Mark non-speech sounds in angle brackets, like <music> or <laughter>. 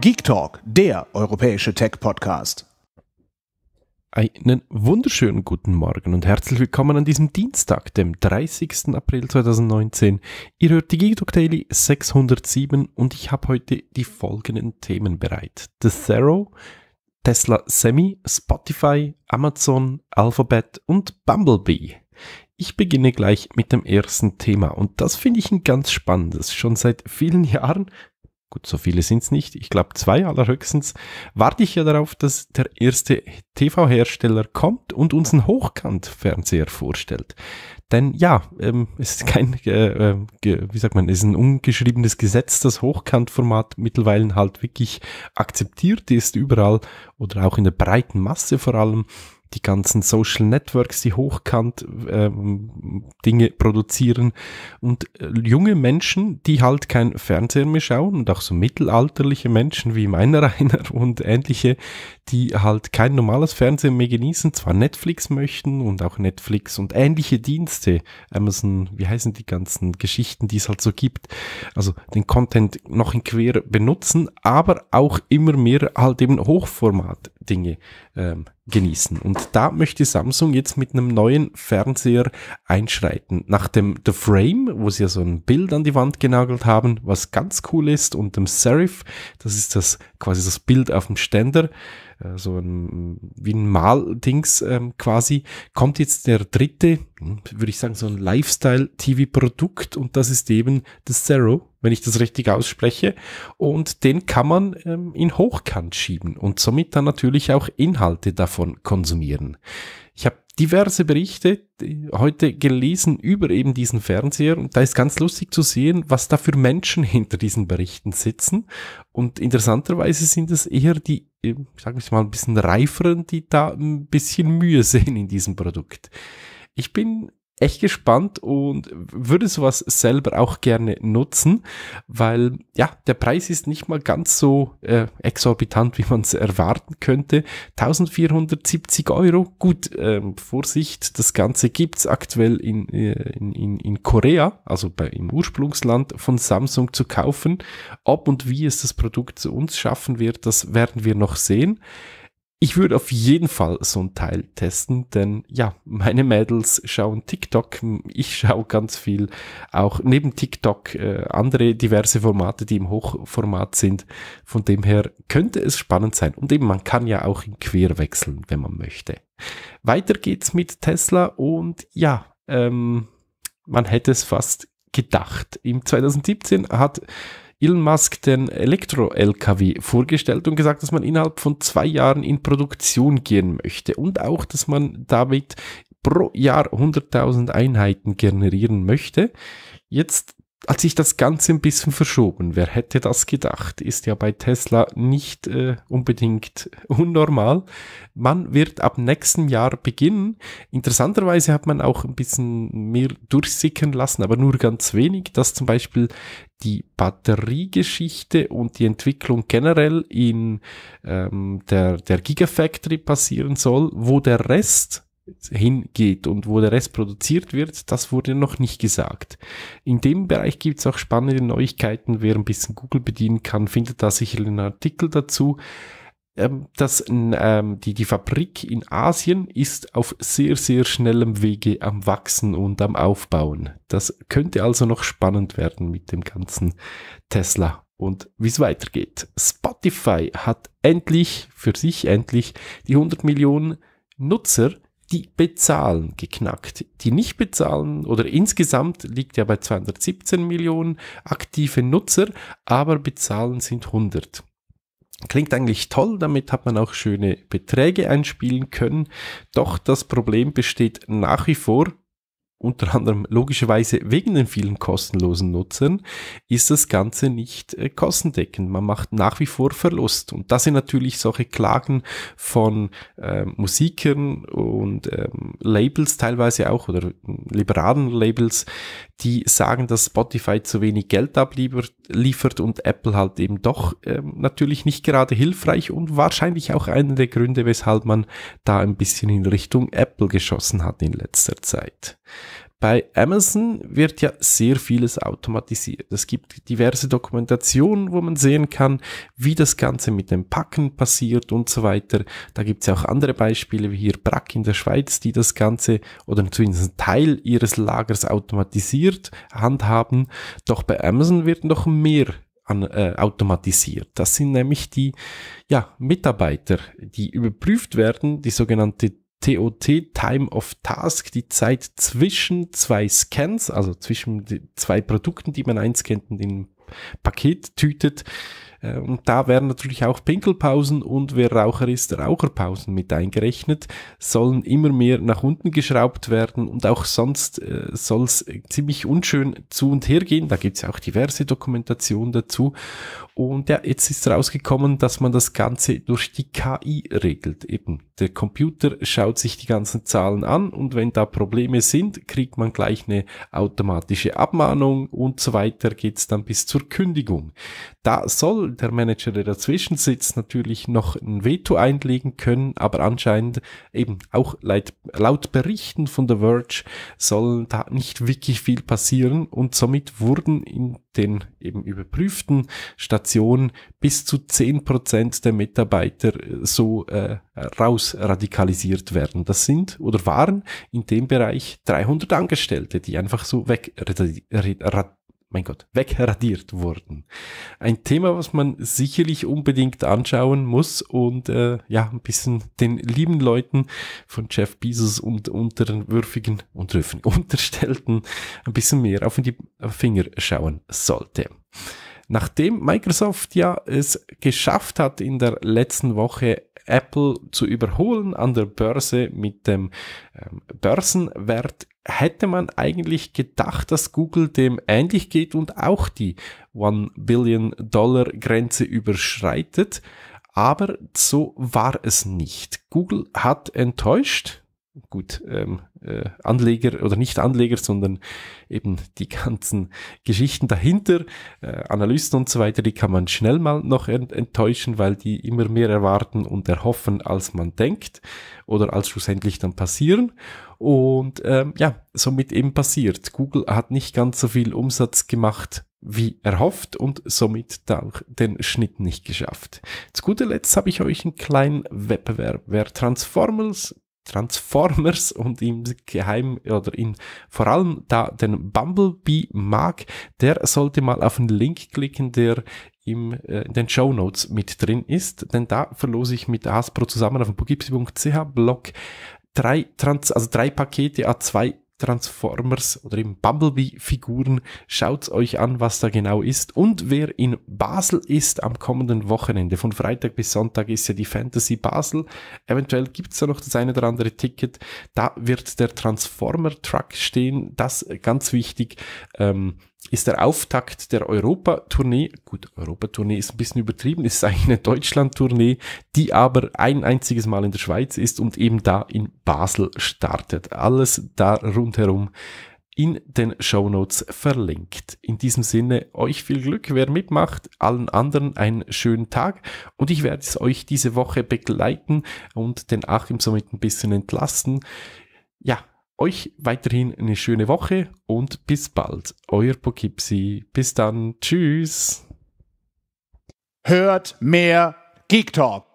Geek Talk, der europäische Tech-Podcast. Einen wunderschönen guten Morgen und herzlich willkommen an diesem Dienstag, dem 30. April 2019. Ihr hört die Geek Talk Daily 607 und ich habe heute die folgenden Themen bereit. The Thero, Tesla Semi, Spotify, Amazon, Alphabet und Bumblebee. Ich beginne gleich mit dem ersten Thema und das finde ich ein ganz spannendes. Schon seit vielen <laughs> Jahren Gut, so viele sind's nicht. Ich glaube zwei allerhöchstens. Warte ich ja darauf, dass der erste TV-Hersteller kommt und uns einen Hochkant-Fernseher vorstellt. Denn ja, ähm, es ist kein, äh, äh, wie sagt man, es ist ein ungeschriebenes Gesetz, dass Hochkantformat mittlerweile halt wirklich akzeptiert ist überall oder auch in der breiten Masse vor allem die ganzen Social Networks, die hochkant ähm, Dinge produzieren und äh, junge Menschen, die halt kein Fernseher mehr schauen und auch so mittelalterliche Menschen wie meiner einer <laughs> und ähnliche, die halt kein normales Fernsehen mehr genießen, zwar Netflix möchten und auch Netflix und ähnliche Dienste, Amazon, wie heißen die ganzen Geschichten, die es halt so gibt, also den Content noch in quer benutzen, aber auch immer mehr halt eben Hochformat Dinge ähm, genießen. Und da möchte Samsung jetzt mit einem neuen Fernseher einschreiten. Nach dem The Frame, wo sie ja so ein Bild an die Wand genagelt haben, was ganz cool ist, und dem Serif, das ist das quasi das Bild auf dem Ständer, äh, so ein, wie ein Maldings ähm, quasi, kommt jetzt der dritte, hm, würde ich sagen, so ein Lifestyle-TV-Produkt und das ist eben The Zero wenn ich das richtig ausspreche. Und den kann man ähm, in Hochkant schieben und somit dann natürlich auch Inhalte davon konsumieren. Ich habe diverse Berichte heute gelesen über eben diesen Fernseher und da ist ganz lustig zu sehen, was da für Menschen <laughs> hinter diesen Berichten sitzen. Und interessanterweise sind es eher die, ähm, ich sage mal, ein bisschen reiferen, die da ein bisschen Mühe <laughs> sehen in diesem Produkt. Ich bin echt gespannt und würde sowas selber auch gerne nutzen, weil ja, der Preis ist nicht mal ganz so äh, exorbitant, wie man es erwarten könnte. 1470 Euro, gut, ähm, Vorsicht, das Ganze gibt's aktuell in, äh, in, in, in Korea, also bei, im Ursprungsland von Samsung zu kaufen. Ob und wie es das Produkt zu uns schaffen wird, das werden wir noch sehen. Ich würde auf jeden Fall so ein Teil testen, denn ja, meine Mädels schauen TikTok, ich schaue ganz viel auch neben TikTok äh, andere diverse Formate, die im Hochformat sind. Von dem her könnte es spannend sein und eben man kann ja auch in Quer wechseln, wenn man möchte. Weiter geht's mit Tesla und ja, ähm, man hätte es fast gedacht. Im 2017 hat Elon Musk den Elektro-LKW vorgestellt und gesagt, dass man innerhalb von zwei Jahren in Produktion gehen möchte und auch, dass man damit pro Jahr 100.000 Einheiten generieren möchte. Jetzt hat sich das Ganze ein bisschen verschoben. Wer hätte das gedacht? Ist ja bei Tesla nicht äh, unbedingt <laughs> unnormal. Man wird ab nächsten Jahr beginnen. Interessanterweise hat man auch ein bisschen mehr durchsickern lassen, aber nur ganz wenig, dass zum Beispiel die Batteriegeschichte und die Entwicklung generell in ähm, der, der Gigafactory passieren soll, wo der Rest hingeht und wo der Rest produziert wird, das wurde noch nicht gesagt. In dem Bereich gibt es auch spannende Neuigkeiten. Wer ein bisschen Google bedienen kann, findet da sicher einen Artikel dazu ähm, ähm, die, die Fabrik in Asien ist auf sehr, sehr schnellem Wege am Wachsen und am Aufbauen. Das könnte also noch spannend werden mit dem ganzen Tesla und wie es weitergeht. Spotify hat endlich, für sich endlich, die 100 Millionen Nutzer, die bezahlen, geknackt. Die nicht bezahlen oder insgesamt liegt ja bei 217 Millionen aktive Nutzer, aber bezahlen sind 100. Klingt eigentlich toll, damit hat man auch schöne Beträge einspielen können. Doch das Problem besteht nach wie vor, unter anderem logischerweise wegen den vielen kostenlosen Nutzern, ist das Ganze nicht äh, kostendeckend. Man macht nach wie vor Verlust. Und das sind natürlich solche Klagen von äh, Musikern und ähm, Labels teilweise auch oder hm, liberalen Labels, die sagen, dass Spotify zu wenig Geld abliefert und Apple halt eben doch ähm, natürlich nicht gerade hilfreich und wahrscheinlich auch einer der Gründe, weshalb man da ein bisschen in Richtung Apple geschossen hat in letzter Zeit. Bei Amazon wird ja sehr vieles automatisiert. Es gibt diverse Dokumentationen, wo man sehen kann, wie das Ganze mit dem Packen passiert und so weiter. Da gibt es ja auch andere Beispiele, wie hier Brack in der Schweiz, die das Ganze oder zumindest einen Teil ihres Lagers automatisiert handhaben. Doch bei Amazon wird noch mehr an, äh, automatisiert. Das sind nämlich die ja, Mitarbeiter, die überprüft werden, die sogenannte TOT, Time of Task, die Zeit zwischen zwei Scans, also zwischen zwei Produkten, die man einscannt und in Paket tütet, ähm, und da werden natürlich auch Pinkelpausen und wer Raucher ist, Raucherpausen mit eingerechnet, sollen immer mehr nach unten geschraubt werden und auch sonst äh, soll es ziemlich unschön zu und her gehen. Da gibt es ja auch diverse Dokumentationen dazu. Und ja, jetzt ist rausgekommen, dass man das Ganze durch die KI regelt. Eben, der Computer schaut sich die ganzen Zahlen an und wenn da Probleme sind, kriegt man gleich eine automatische Abmahnung und so weiter geht's dann bis zur Kündigung. Da soll der Manager, der dazwischen sitzt, natürlich noch ein Veto einlegen können, aber anscheinend eben auch laut, laut Berichten von The Verge soll da nicht wirklich viel passieren und somit wurden in den eben überprüften Stationen bis zu zehn Prozent der Mitarbeiter äh, so äh, rausradikalisiert werden. Das sind oder waren in dem Bereich 300 Angestellte, die einfach so wegradikalisiert mein Gott, wegradiert wurden. Ein Thema, was man sicherlich unbedingt anschauen muss und äh, ja, ein bisschen den lieben Leuten von Jeff Bezos und unterwürfigen, unterwürfigen, <laughs> unterstellten ein bisschen mehr auf die Finger schauen sollte. Nachdem Microsoft ja es geschafft hat, in der letzten Woche Apple zu überholen an der Börse mit dem ähm, Börsenwert, hätte man eigentlich gedacht, dass Google dem ähnlich geht und auch die 1 Billion Dollar Grenze überschreitet. Aber so war es nicht. Google hat enttäuscht. Gut, ähm, äh, Anleger oder nicht Anleger, sondern eben die ganzen Geschichten dahinter, äh, Analysten und so weiter, die kann man schnell mal noch enttäuschen, weil die immer mehr erwarten und erhoffen, als man denkt oder als schlussendlich dann passieren. Und ähm, ja, somit eben passiert. Google hat nicht ganz so viel Umsatz gemacht wie erhofft und somit auch den Schnitt nicht geschafft. Zu guter Letzt habe ich euch einen kleinen Wettbewerb. Wer Transformers Transformers und im Geheim oder in vor allem da den Bumblebee mag, der sollte mal auf den Link klicken, der im, äh, in den Show Notes mit drin ist, denn da verlose ich mit Hasbro zusammen auf bugipsi.ch Blog drei Trans, also drei Pakete A2 Transformers oder eben Bumblebee-Figuren. Schaut euch an, was da genau ist. Und wer in Basel ist am kommenden Wochenende, von Freitag bis Sonntag ist ja die Fantasy Basel. Eventuell gibt's da noch das eine oder andere Ticket. Da wird der Transformer-Truck stehen. Das ganz wichtig. Ähm, ist der Auftakt der Europa-Tournee. Gut, Europa-Tournee ist ein bisschen übertrieben, ist eigentlich eine Deutschland-Tournee, die aber ein einziges Mal in der Schweiz ist und eben da in Basel startet. Alles da rundherum in den Show Notes verlinkt. In diesem Sinne, euch viel Glück, wer mitmacht, allen anderen einen schönen Tag und ich werde es euch diese Woche begleiten und den Achim somit ein bisschen entlasten. Ja, euch weiterhin eine schöne Woche und bis bald. Euer Poughkeepsie. Bis dann. Tschüss. Hört mehr Geek Talk.